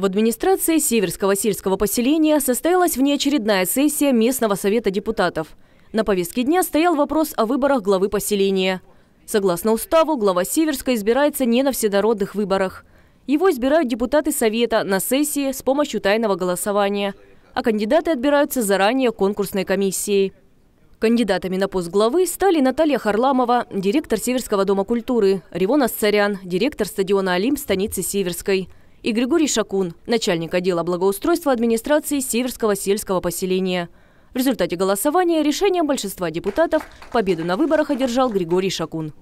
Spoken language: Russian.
В администрации Северского сельского поселения состоялась внеочередная сессия местного совета депутатов. На повестке дня стоял вопрос о выборах главы поселения. Согласно уставу, глава Северска избирается не на вседородных выборах. Его избирают депутаты совета на сессии с помощью тайного голосования, а кандидаты отбираются заранее конкурсной комиссией. Кандидатами на пост главы стали Наталья Харламова, директор Северского дома культуры, Ревона Сцарян, директор стадиона «Олимп» станицы Северской – и Григорий Шакун, начальник отдела благоустройства администрации Северского сельского поселения. В результате голосования решением большинства депутатов победу на выборах одержал Григорий Шакун.